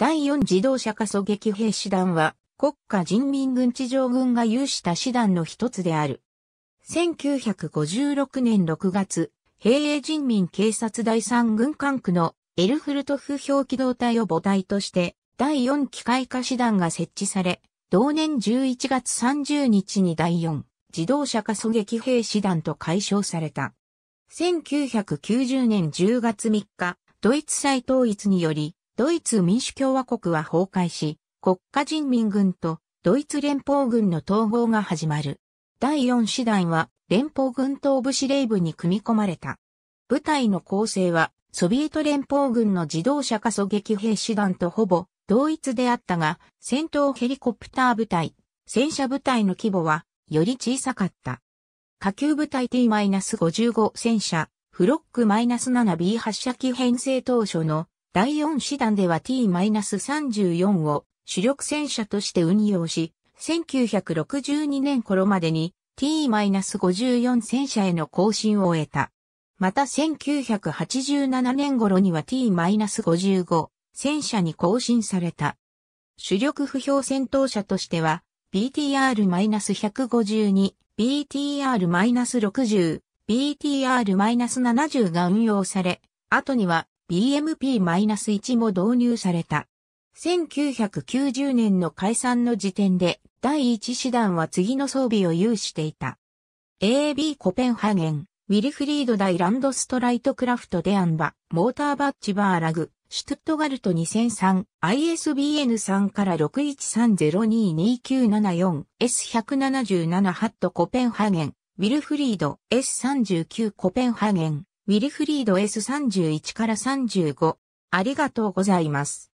第4自動車化狙撃兵師団は、国家人民軍地上軍が有した師団の一つである。1956年6月、平英人民警察第3軍管区のエルフルトフ表機動隊を母体として、第4機械化師団が設置され、同年11月30日に第4自動車化狙撃兵師団と解消された。1990年10月3日、ドイツ再統一により、ドイツ民主共和国は崩壊し、国家人民軍とドイツ連邦軍の統合が始まる。第四師団は連邦軍東部司令部に組み込まれた。部隊の構成はソビエト連邦軍の自動車化狙撃兵師団とほぼ同一であったが、戦闘ヘリコプター部隊、戦車部隊の規模はより小さかった。下級部隊 T-55 戦車、フロック -7B 発射機編成当初の第4師団では T-34 を主力戦車として運用し、1962年頃までに T-54 戦車への更新を終えた。また1987年頃には T-55 戦車に更新された。主力不評戦闘車としては BTR-152、BTR-60、BTR-70 が運用され、後には BMP-1 も導入された。1990年の解散の時点で第一師団は次の装備を有していた。AB コペンハゲン、ウィルフリード大ランドストライトクラフトデアンバ、モーターバッチバーラグ、シュトットガルト2003、ISBN3 から61302297 S177 ハットコペンハゲン、ウィルフリード S39 コペンハゲン、ウィルフリード S31 から35。ありがとうございます。